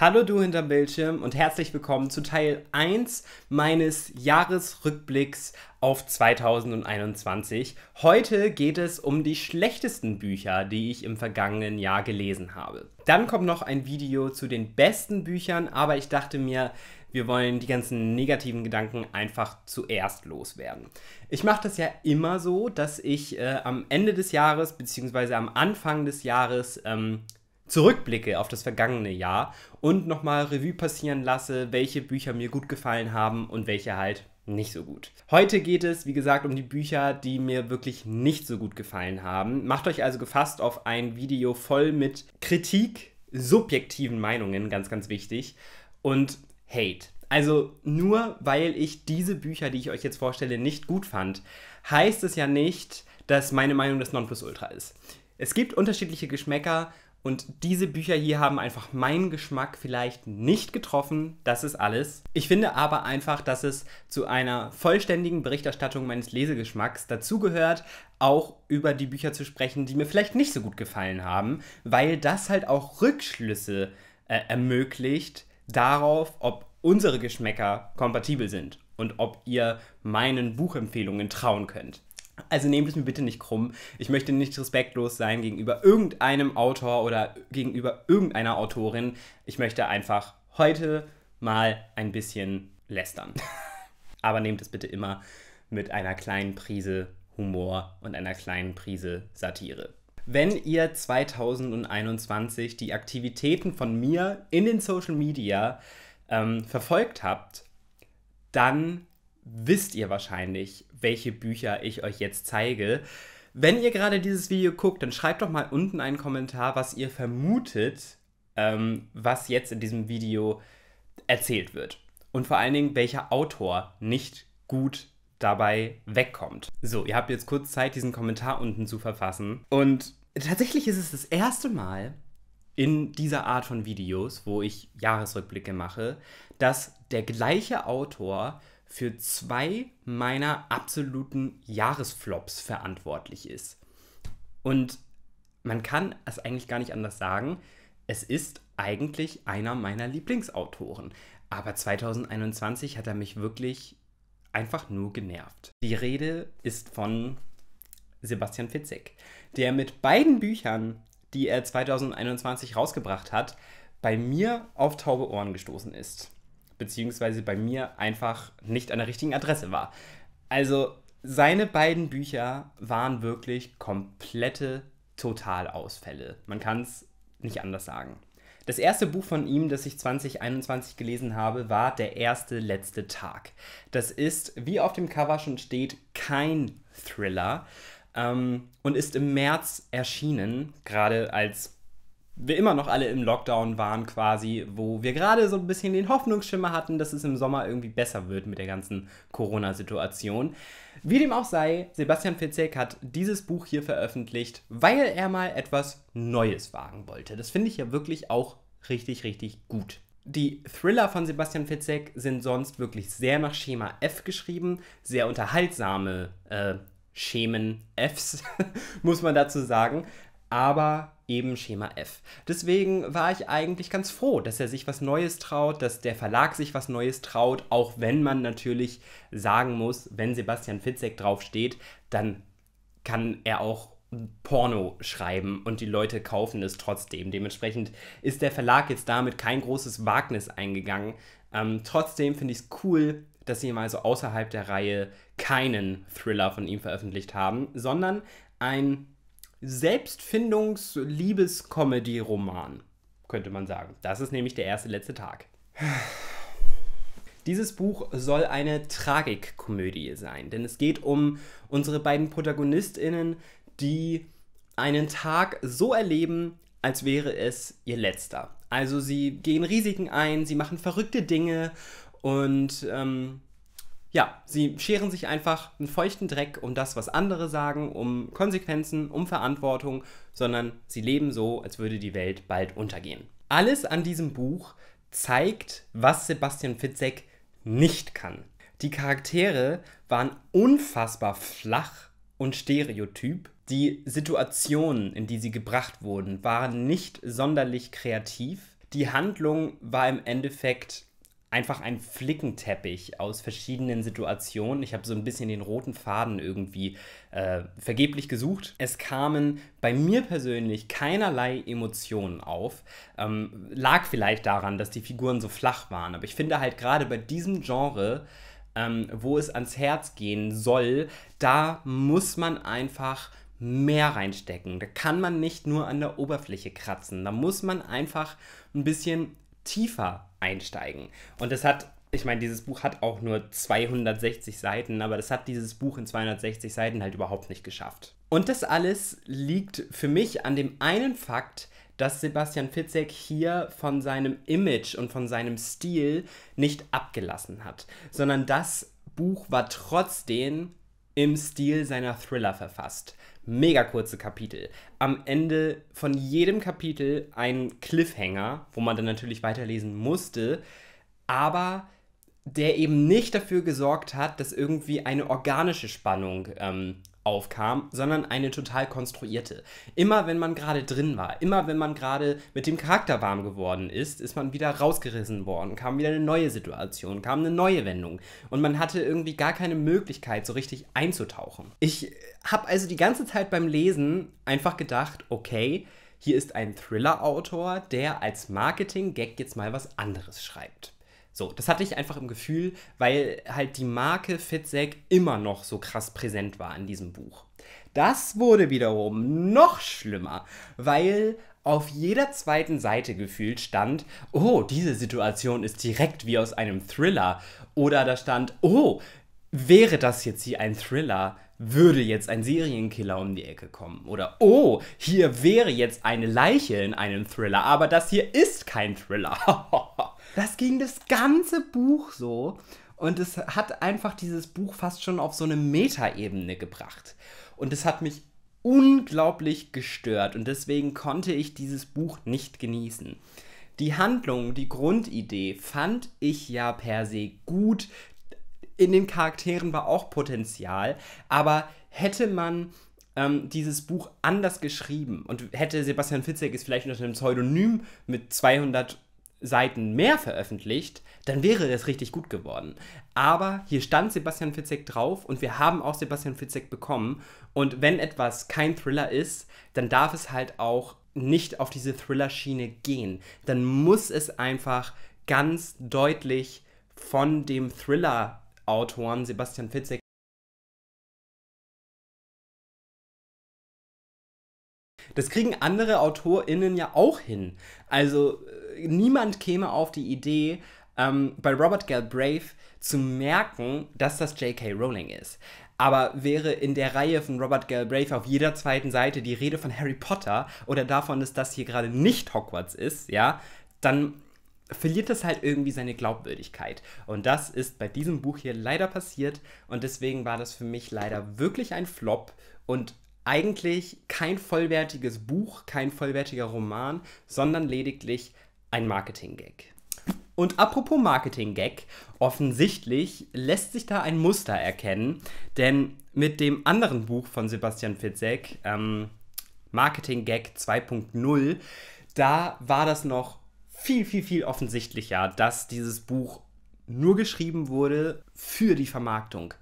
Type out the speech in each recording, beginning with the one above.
Hallo du hinterm Bildschirm und herzlich willkommen zu Teil 1 meines Jahresrückblicks auf 2021. Heute geht es um die schlechtesten Bücher, die ich im vergangenen Jahr gelesen habe. Dann kommt noch ein Video zu den besten Büchern, aber ich dachte mir, wir wollen die ganzen negativen Gedanken einfach zuerst loswerden. Ich mache das ja immer so, dass ich äh, am Ende des Jahres bzw. am Anfang des Jahres ähm, zurückblicke auf das vergangene Jahr und nochmal Revue passieren lasse, welche Bücher mir gut gefallen haben und welche halt nicht so gut. Heute geht es, wie gesagt, um die Bücher, die mir wirklich nicht so gut gefallen haben. Macht euch also gefasst auf ein Video voll mit Kritik, subjektiven Meinungen, ganz, ganz wichtig, und Hate. Also nur weil ich diese Bücher, die ich euch jetzt vorstelle, nicht gut fand, heißt es ja nicht, dass meine Meinung das Nonplusultra ist. Es gibt unterschiedliche Geschmäcker und diese Bücher hier haben einfach meinen Geschmack vielleicht nicht getroffen. Das ist alles. Ich finde aber einfach, dass es zu einer vollständigen Berichterstattung meines Lesegeschmacks dazugehört, auch über die Bücher zu sprechen, die mir vielleicht nicht so gut gefallen haben, weil das halt auch Rückschlüsse äh, ermöglicht darauf, ob unsere Geschmäcker kompatibel sind und ob ihr meinen Buchempfehlungen trauen könnt. Also nehmt es mir bitte nicht krumm. Ich möchte nicht respektlos sein gegenüber irgendeinem Autor oder gegenüber irgendeiner Autorin. Ich möchte einfach heute mal ein bisschen lästern. Aber nehmt es bitte immer mit einer kleinen Prise Humor und einer kleinen Prise Satire. Wenn ihr 2021 die Aktivitäten von mir in den Social Media ähm, verfolgt habt, dann wisst ihr wahrscheinlich, welche Bücher ich euch jetzt zeige. Wenn ihr gerade dieses Video guckt, dann schreibt doch mal unten einen Kommentar, was ihr vermutet, ähm, was jetzt in diesem Video erzählt wird. Und vor allen Dingen, welcher Autor nicht gut dabei wegkommt. So, ihr habt jetzt kurz Zeit, diesen Kommentar unten zu verfassen. Und tatsächlich ist es das erste Mal in dieser Art von Videos, wo ich Jahresrückblicke mache, dass der gleiche Autor für zwei meiner absoluten Jahresflops verantwortlich ist. Und man kann es eigentlich gar nicht anders sagen. Es ist eigentlich einer meiner Lieblingsautoren. Aber 2021 hat er mich wirklich einfach nur genervt. Die Rede ist von Sebastian Fitzek, der mit beiden Büchern, die er 2021 rausgebracht hat, bei mir auf taube Ohren gestoßen ist beziehungsweise bei mir einfach nicht an der richtigen Adresse war. Also seine beiden Bücher waren wirklich komplette Totalausfälle. Man kann es nicht anders sagen. Das erste Buch von ihm, das ich 2021 gelesen habe, war Der erste letzte Tag. Das ist, wie auf dem Cover schon steht, kein Thriller ähm, und ist im März erschienen, gerade als wir immer noch alle im Lockdown waren quasi, wo wir gerade so ein bisschen den Hoffnungsschimmer hatten, dass es im Sommer irgendwie besser wird mit der ganzen Corona-Situation. Wie dem auch sei, Sebastian Fitzek hat dieses Buch hier veröffentlicht, weil er mal etwas Neues wagen wollte. Das finde ich ja wirklich auch richtig, richtig gut. Die Thriller von Sebastian Fitzek sind sonst wirklich sehr nach Schema F geschrieben, sehr unterhaltsame äh, Schemen Fs, muss man dazu sagen. Aber eben Schema F. Deswegen war ich eigentlich ganz froh, dass er sich was Neues traut, dass der Verlag sich was Neues traut, auch wenn man natürlich sagen muss, wenn Sebastian Fitzek draufsteht, dann kann er auch Porno schreiben und die Leute kaufen es trotzdem. Dementsprechend ist der Verlag jetzt damit kein großes Wagnis eingegangen. Ähm, trotzdem finde ich es cool, dass sie mal so außerhalb der Reihe keinen Thriller von ihm veröffentlicht haben, sondern ein Selbstfindungs-Liebes-Comedy-Roman, könnte man sagen. Das ist nämlich der erste letzte Tag. Dieses Buch soll eine Tragikkomödie sein, denn es geht um unsere beiden Protagonistinnen, die einen Tag so erleben, als wäre es ihr letzter. Also sie gehen Risiken ein, sie machen verrückte Dinge und ähm, ja, sie scheren sich einfach einen feuchten Dreck um das, was andere sagen, um Konsequenzen, um Verantwortung, sondern sie leben so, als würde die Welt bald untergehen. Alles an diesem Buch zeigt, was Sebastian Fitzek nicht kann. Die Charaktere waren unfassbar flach und stereotyp. Die Situationen, in die sie gebracht wurden, waren nicht sonderlich kreativ. Die Handlung war im Endeffekt einfach ein Flickenteppich aus verschiedenen Situationen. Ich habe so ein bisschen den roten Faden irgendwie äh, vergeblich gesucht. Es kamen bei mir persönlich keinerlei Emotionen auf. Ähm, lag vielleicht daran, dass die Figuren so flach waren. Aber ich finde halt gerade bei diesem Genre, ähm, wo es ans Herz gehen soll, da muss man einfach mehr reinstecken. Da kann man nicht nur an der Oberfläche kratzen. Da muss man einfach ein bisschen tiefer einsteigen. Und das hat, ich meine, dieses Buch hat auch nur 260 Seiten, aber das hat dieses Buch in 260 Seiten halt überhaupt nicht geschafft. Und das alles liegt für mich an dem einen Fakt, dass Sebastian Fitzek hier von seinem Image und von seinem Stil nicht abgelassen hat, sondern das Buch war trotzdem im Stil seiner Thriller verfasst mega kurze Kapitel. Am Ende von jedem Kapitel ein Cliffhanger, wo man dann natürlich weiterlesen musste, aber der eben nicht dafür gesorgt hat, dass irgendwie eine organische Spannung ähm, aufkam, sondern eine total konstruierte. Immer wenn man gerade drin war, immer wenn man gerade mit dem Charakter warm geworden ist, ist man wieder rausgerissen worden, kam wieder eine neue Situation, kam eine neue Wendung und man hatte irgendwie gar keine Möglichkeit, so richtig einzutauchen. Ich habe also die ganze Zeit beim Lesen einfach gedacht, okay, hier ist ein Thriller-Autor, der als Marketing-Gag jetzt mal was anderes schreibt. So, das hatte ich einfach im Gefühl, weil halt die Marke Fitzek immer noch so krass präsent war in diesem Buch. Das wurde wiederum noch schlimmer, weil auf jeder zweiten Seite gefühlt stand, oh, diese Situation ist direkt wie aus einem Thriller. Oder da stand, oh, wäre das jetzt hier ein Thriller? würde jetzt ein Serienkiller um die Ecke kommen. Oder, oh, hier wäre jetzt eine Leiche in einem Thriller, aber das hier ist kein Thriller. das ging das ganze Buch so. Und es hat einfach dieses Buch fast schon auf so eine Metaebene gebracht. Und es hat mich unglaublich gestört. Und deswegen konnte ich dieses Buch nicht genießen. Die Handlung, die Grundidee fand ich ja per se gut in den Charakteren war auch Potenzial, aber hätte man ähm, dieses Buch anders geschrieben und hätte Sebastian Fitzek es vielleicht unter einem Pseudonym mit 200 Seiten mehr veröffentlicht, dann wäre es richtig gut geworden. Aber hier stand Sebastian Fitzek drauf und wir haben auch Sebastian Fitzek bekommen. Und wenn etwas kein Thriller ist, dann darf es halt auch nicht auf diese Thriller-Schiene gehen. Dann muss es einfach ganz deutlich von dem Thriller Autoren Sebastian Fitzek Das kriegen andere AutorInnen ja auch hin. Also äh, niemand käme auf die Idee, ähm, bei Robert Galbraith zu merken, dass das J.K. Rowling ist. Aber wäre in der Reihe von Robert Galbraith auf jeder zweiten Seite die Rede von Harry Potter oder davon, dass das hier gerade nicht Hogwarts ist, ja, dann verliert das halt irgendwie seine Glaubwürdigkeit. Und das ist bei diesem Buch hier leider passiert. Und deswegen war das für mich leider wirklich ein Flop und eigentlich kein vollwertiges Buch, kein vollwertiger Roman, sondern lediglich ein Marketing-Gag. Und apropos Marketing-Gag, offensichtlich lässt sich da ein Muster erkennen, denn mit dem anderen Buch von Sebastian Fitzek, ähm, Marketing-Gag 2.0, da war das noch viel, viel, viel offensichtlicher, dass dieses Buch nur geschrieben wurde für die Vermarktung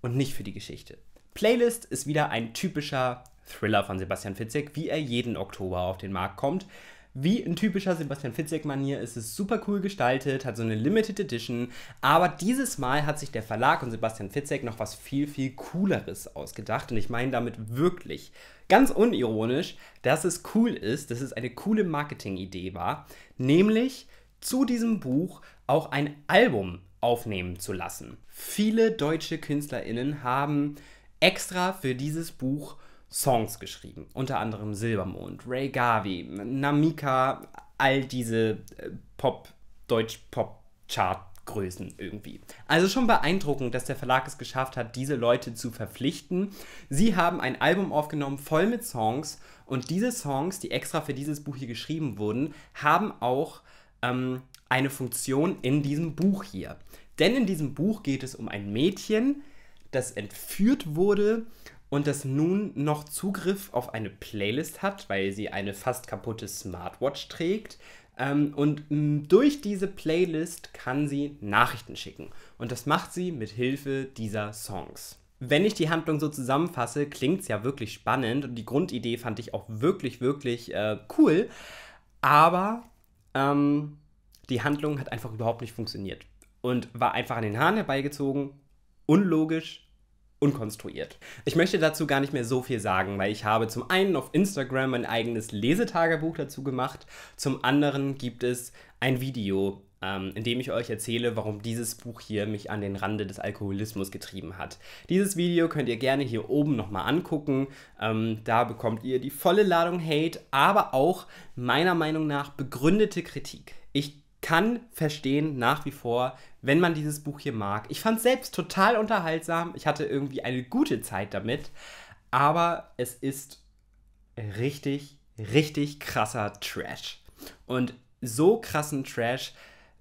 und nicht für die Geschichte. Playlist ist wieder ein typischer Thriller von Sebastian Fitzek, wie er jeden Oktober auf den Markt kommt wie in typischer Sebastian Fitzek-Manier ist es super cool gestaltet, hat so eine Limited Edition, aber dieses Mal hat sich der Verlag und Sebastian Fitzek noch was viel, viel cooleres ausgedacht und ich meine damit wirklich ganz unironisch, dass es cool ist, dass es eine coole Marketingidee war, nämlich zu diesem Buch auch ein Album aufnehmen zu lassen. Viele deutsche KünstlerInnen haben extra für dieses Buch Songs geschrieben. Unter anderem Silbermond, Ray Gavi, Namika, all diese äh, Pop, Deutsch-Pop-Chart-Größen irgendwie. Also schon beeindruckend, dass der Verlag es geschafft hat, diese Leute zu verpflichten. Sie haben ein Album aufgenommen, voll mit Songs. Und diese Songs, die extra für dieses Buch hier geschrieben wurden, haben auch ähm, eine Funktion in diesem Buch hier. Denn in diesem Buch geht es um ein Mädchen, das entführt wurde und das nun noch Zugriff auf eine Playlist hat, weil sie eine fast kaputte Smartwatch trägt. Ähm, und durch diese Playlist kann sie Nachrichten schicken. Und das macht sie mit Hilfe dieser Songs. Wenn ich die Handlung so zusammenfasse, klingt es ja wirklich spannend und die Grundidee fand ich auch wirklich, wirklich äh, cool. Aber ähm, die Handlung hat einfach überhaupt nicht funktioniert und war einfach an den Haaren herbeigezogen, unlogisch unkonstruiert. Ich möchte dazu gar nicht mehr so viel sagen, weil ich habe zum einen auf Instagram mein eigenes Lesetagebuch dazu gemacht, zum anderen gibt es ein Video, ähm, in dem ich euch erzähle, warum dieses Buch hier mich an den Rande des Alkoholismus getrieben hat. Dieses Video könnt ihr gerne hier oben nochmal angucken. Ähm, da bekommt ihr die volle Ladung Hate, aber auch meiner Meinung nach begründete Kritik. Ich kann verstehen nach wie vor, wenn man dieses Buch hier mag. Ich fand es selbst total unterhaltsam. Ich hatte irgendwie eine gute Zeit damit. Aber es ist richtig, richtig krasser Trash. Und so krassen Trash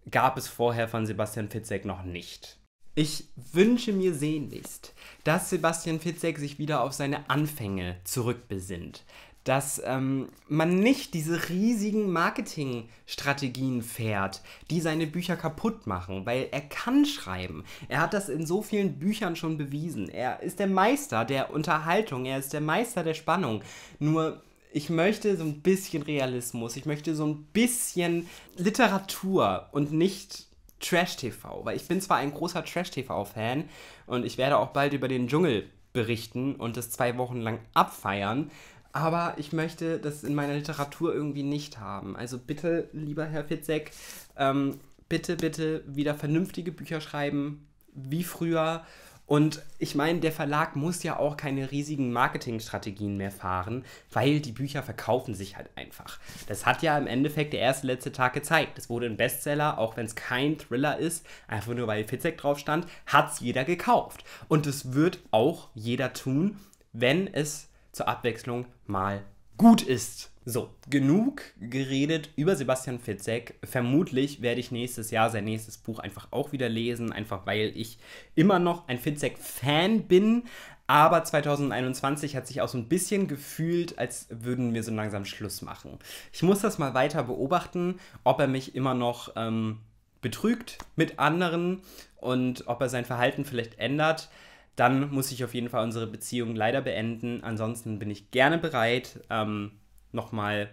gab es vorher von Sebastian Fitzek noch nicht. Ich wünsche mir sehnlichst, dass Sebastian Fitzek sich wieder auf seine Anfänge zurückbesinnt dass ähm, man nicht diese riesigen Marketingstrategien fährt, die seine Bücher kaputt machen, weil er kann schreiben. Er hat das in so vielen Büchern schon bewiesen. Er ist der Meister der Unterhaltung, er ist der Meister der Spannung. Nur ich möchte so ein bisschen Realismus, ich möchte so ein bisschen Literatur und nicht Trash-TV, weil ich bin zwar ein großer Trash-TV-Fan und ich werde auch bald über den Dschungel berichten und das zwei Wochen lang abfeiern, aber ich möchte das in meiner Literatur irgendwie nicht haben. Also bitte, lieber Herr Fitzek, ähm, bitte, bitte wieder vernünftige Bücher schreiben, wie früher. Und ich meine, der Verlag muss ja auch keine riesigen Marketingstrategien mehr fahren, weil die Bücher verkaufen sich halt einfach. Das hat ja im Endeffekt der erste letzte Tag gezeigt. Es wurde ein Bestseller, auch wenn es kein Thriller ist, einfach nur weil Fitzek drauf stand, hat es jeder gekauft. Und es wird auch jeder tun, wenn es zur Abwechslung mal gut ist. So, genug geredet über Sebastian Fitzek. Vermutlich werde ich nächstes Jahr sein nächstes Buch einfach auch wieder lesen, einfach weil ich immer noch ein Fitzek-Fan bin. Aber 2021 hat sich auch so ein bisschen gefühlt, als würden wir so langsam Schluss machen. Ich muss das mal weiter beobachten, ob er mich immer noch ähm, betrügt mit anderen und ob er sein Verhalten vielleicht ändert dann muss ich auf jeden Fall unsere Beziehung leider beenden. Ansonsten bin ich gerne bereit, ähm, nochmal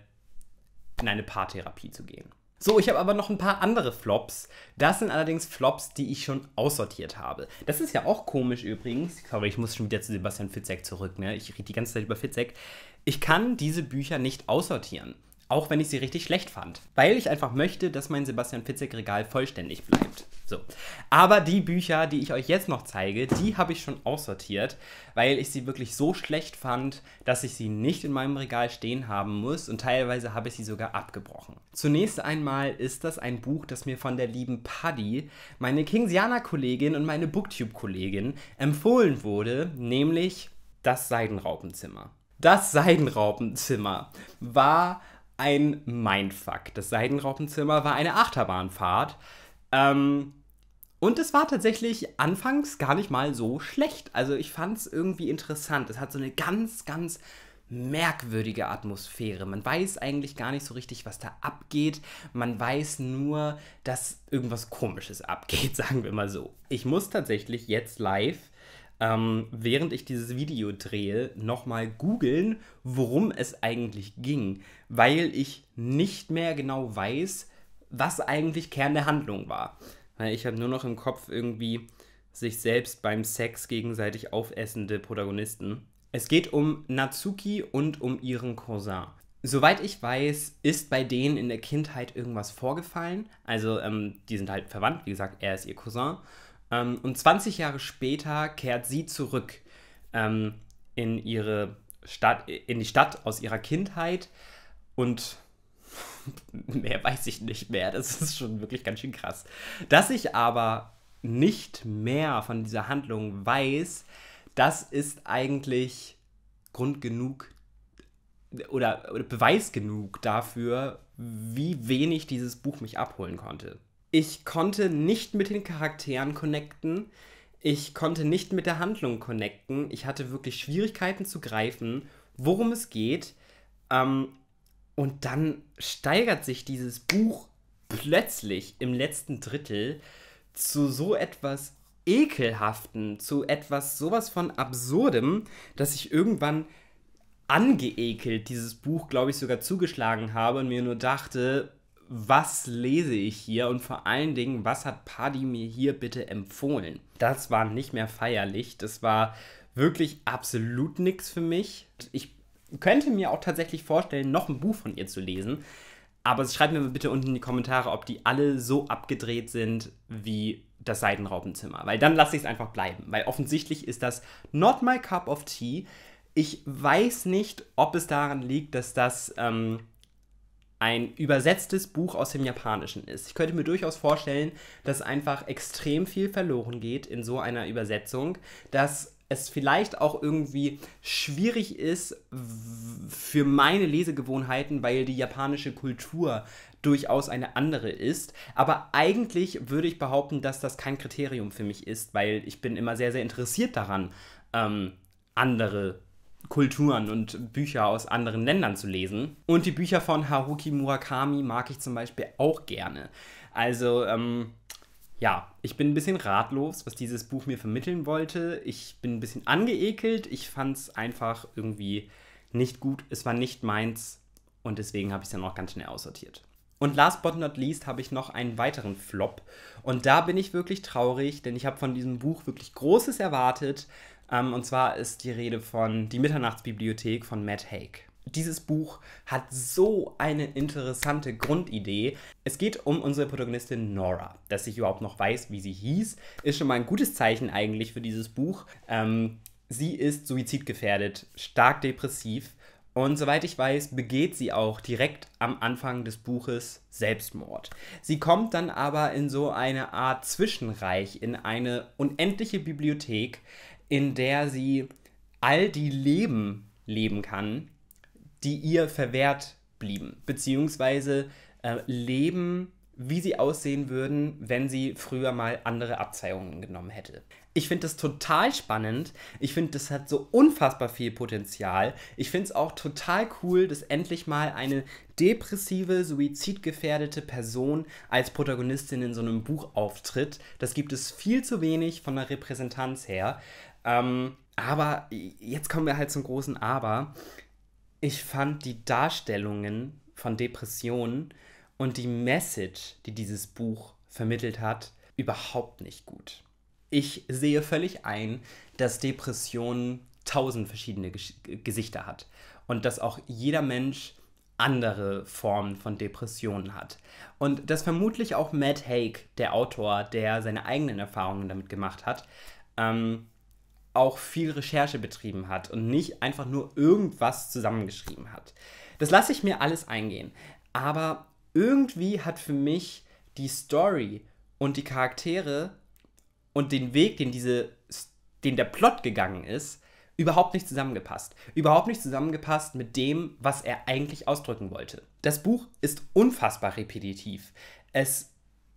in eine Paartherapie zu gehen. So, ich habe aber noch ein paar andere Flops. Das sind allerdings Flops, die ich schon aussortiert habe. Das ist ja auch komisch übrigens. Ich glaube, ich muss schon wieder zu Sebastian Fitzek zurück. Ne? Ich rede die ganze Zeit über Fitzek. Ich kann diese Bücher nicht aussortieren. Auch wenn ich sie richtig schlecht fand. Weil ich einfach möchte, dass mein Sebastian Fitzek-Regal vollständig bleibt. So. Aber die Bücher, die ich euch jetzt noch zeige, die habe ich schon aussortiert, weil ich sie wirklich so schlecht fand, dass ich sie nicht in meinem Regal stehen haben muss und teilweise habe ich sie sogar abgebrochen. Zunächst einmal ist das ein Buch, das mir von der lieben Paddy, meine Kingsianer-Kollegin und meine Booktube-Kollegin, empfohlen wurde, nämlich Das Seidenraupenzimmer. Das Seidenraupenzimmer war ein Mindfuck. Das Seidenraupenzimmer war eine Achterbahnfahrt. Ähm, und es war tatsächlich anfangs gar nicht mal so schlecht. Also ich fand es irgendwie interessant. Es hat so eine ganz, ganz merkwürdige Atmosphäre. Man weiß eigentlich gar nicht so richtig, was da abgeht. Man weiß nur, dass irgendwas Komisches abgeht, sagen wir mal so. Ich muss tatsächlich jetzt live ähm, während ich dieses Video drehe, nochmal googeln, worum es eigentlich ging, weil ich nicht mehr genau weiß, was eigentlich Kern der Handlung war. Ich habe nur noch im Kopf irgendwie sich selbst beim Sex gegenseitig aufessende Protagonisten. Es geht um Natsuki und um ihren Cousin. Soweit ich weiß, ist bei denen in der Kindheit irgendwas vorgefallen. Also ähm, die sind halt verwandt, wie gesagt, er ist ihr Cousin. Ähm, und 20 Jahre später kehrt sie zurück ähm, in ihre Stadt, in die Stadt aus ihrer Kindheit und mehr weiß ich nicht mehr. Das ist schon wirklich ganz schön krass. Dass ich aber nicht mehr von dieser Handlung weiß, das ist eigentlich Grund genug oder, oder Beweis genug dafür, wie wenig dieses Buch mich abholen konnte ich konnte nicht mit den Charakteren connecten. Ich konnte nicht mit der Handlung connecten. Ich hatte wirklich Schwierigkeiten zu greifen, worum es geht. Ähm, und dann steigert sich dieses Buch plötzlich im letzten Drittel zu so etwas Ekelhaften, zu etwas sowas von Absurdem, dass ich irgendwann angeekelt dieses Buch, glaube ich, sogar zugeschlagen habe und mir nur dachte, was lese ich hier und vor allen Dingen, was hat Paddy mir hier bitte empfohlen? Das war nicht mehr feierlich. Das war wirklich absolut nichts für mich. Ich könnte mir auch tatsächlich vorstellen, noch ein Buch von ihr zu lesen. Aber schreibt mir bitte unten in die Kommentare, ob die alle so abgedreht sind wie das Seidenraupenzimmer, Weil dann lasse ich es einfach bleiben. Weil offensichtlich ist das not my cup of tea. Ich weiß nicht, ob es daran liegt, dass das. Ähm, ein übersetztes Buch aus dem Japanischen ist. Ich könnte mir durchaus vorstellen, dass einfach extrem viel verloren geht in so einer Übersetzung, dass es vielleicht auch irgendwie schwierig ist für meine Lesegewohnheiten, weil die japanische Kultur durchaus eine andere ist. Aber eigentlich würde ich behaupten, dass das kein Kriterium für mich ist, weil ich bin immer sehr, sehr interessiert daran, ähm, andere Kulturen und Bücher aus anderen Ländern zu lesen. Und die Bücher von Haruki Murakami mag ich zum Beispiel auch gerne. Also, ähm, ja, ich bin ein bisschen ratlos, was dieses Buch mir vermitteln wollte. Ich bin ein bisschen angeekelt. Ich fand es einfach irgendwie nicht gut. Es war nicht meins. Und deswegen habe ich es dann auch ganz schnell aussortiert. Und last but not least habe ich noch einen weiteren Flop. Und da bin ich wirklich traurig, denn ich habe von diesem Buch wirklich Großes erwartet. Ähm, und zwar ist die Rede von Die Mitternachtsbibliothek von Matt Haig. Dieses Buch hat so eine interessante Grundidee. Es geht um unsere Protagonistin Nora. Dass ich überhaupt noch weiß, wie sie hieß, ist schon mal ein gutes Zeichen eigentlich für dieses Buch. Ähm, sie ist suizidgefährdet, stark depressiv und soweit ich weiß, begeht sie auch direkt am Anfang des Buches Selbstmord. Sie kommt dann aber in so eine Art Zwischenreich, in eine unendliche Bibliothek, in der sie all die Leben leben kann, die ihr verwehrt blieben, beziehungsweise äh, Leben, wie sie aussehen würden, wenn sie früher mal andere Abzeihungen genommen hätte ich finde das total spannend. Ich finde, das hat so unfassbar viel Potenzial. Ich finde es auch total cool, dass endlich mal eine depressive, suizidgefährdete Person als Protagonistin in so einem Buch auftritt. Das gibt es viel zu wenig von der Repräsentanz her. Ähm, aber jetzt kommen wir halt zum großen Aber. Ich fand die Darstellungen von Depressionen und die Message, die dieses Buch vermittelt hat, überhaupt nicht gut ich sehe völlig ein, dass Depression tausend verschiedene Gesch Gesichter hat und dass auch jeder Mensch andere Formen von Depressionen hat. Und dass vermutlich auch Matt Haig, der Autor, der seine eigenen Erfahrungen damit gemacht hat, ähm, auch viel Recherche betrieben hat und nicht einfach nur irgendwas zusammengeschrieben hat. Das lasse ich mir alles eingehen. Aber irgendwie hat für mich die Story und die Charaktere und den Weg, den diese, den der Plot gegangen ist, überhaupt nicht zusammengepasst. Überhaupt nicht zusammengepasst mit dem, was er eigentlich ausdrücken wollte. Das Buch ist unfassbar repetitiv. Es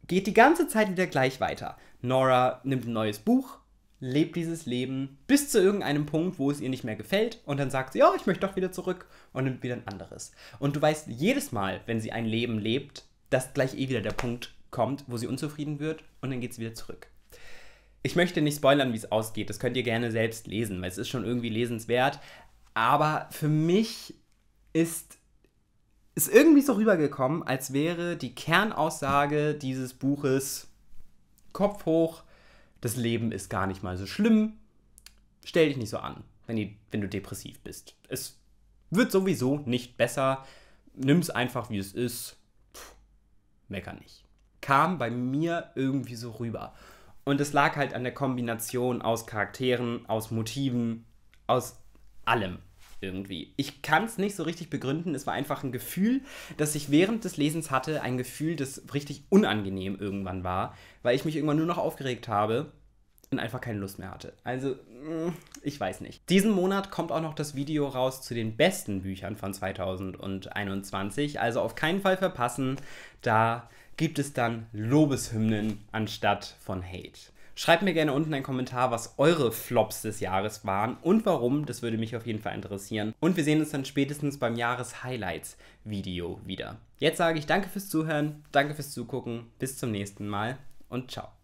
geht die ganze Zeit wieder gleich weiter. Nora nimmt ein neues Buch, lebt dieses Leben bis zu irgendeinem Punkt, wo es ihr nicht mehr gefällt und dann sagt sie, ja, ich möchte doch wieder zurück und nimmt wieder ein anderes. Und du weißt jedes Mal, wenn sie ein Leben lebt, dass gleich eh wieder der Punkt kommt, wo sie unzufrieden wird und dann geht sie wieder zurück. Ich möchte nicht spoilern, wie es ausgeht. Das könnt ihr gerne selbst lesen, weil es ist schon irgendwie lesenswert. Aber für mich ist es irgendwie so rübergekommen, als wäre die Kernaussage dieses Buches Kopf hoch, das Leben ist gar nicht mal so schlimm. Stell dich nicht so an, wenn, die, wenn du depressiv bist. Es wird sowieso nicht besser. Nimm es einfach, wie es ist. Puh, mecker nicht. Kam bei mir irgendwie so rüber. Und es lag halt an der Kombination aus Charakteren, aus Motiven, aus allem irgendwie. Ich kann es nicht so richtig begründen. Es war einfach ein Gefühl, das ich während des Lesens hatte, ein Gefühl, das richtig unangenehm irgendwann war, weil ich mich irgendwann nur noch aufgeregt habe und einfach keine Lust mehr hatte. Also, mm, ich weiß nicht. Diesen Monat kommt auch noch das Video raus zu den besten Büchern von 2021. Also auf keinen Fall verpassen. Da gibt es dann Lobeshymnen anstatt von Hate. Schreibt mir gerne unten einen Kommentar, was eure Flops des Jahres waren und warum. Das würde mich auf jeden Fall interessieren. Und wir sehen uns dann spätestens beim Jahreshighlights-Video wieder. Jetzt sage ich danke fürs Zuhören, danke fürs Zugucken, bis zum nächsten Mal und ciao.